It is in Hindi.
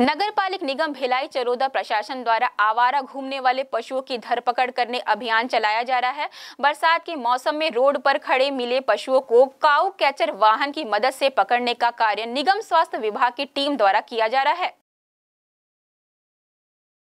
नगर पालिक निगम भिलाई चरोदा प्रशासन द्वारा आवारा घूमने वाले पशुओं की धरपकड़ करने अभियान चलाया जा रहा है बरसात के मौसम में रोड पर खड़े मिले पशुओं को काउ कैचर वाहन की मदद से पकड़ने का कार्य निगम स्वास्थ्य विभाग की टीम द्वारा किया जा रहा है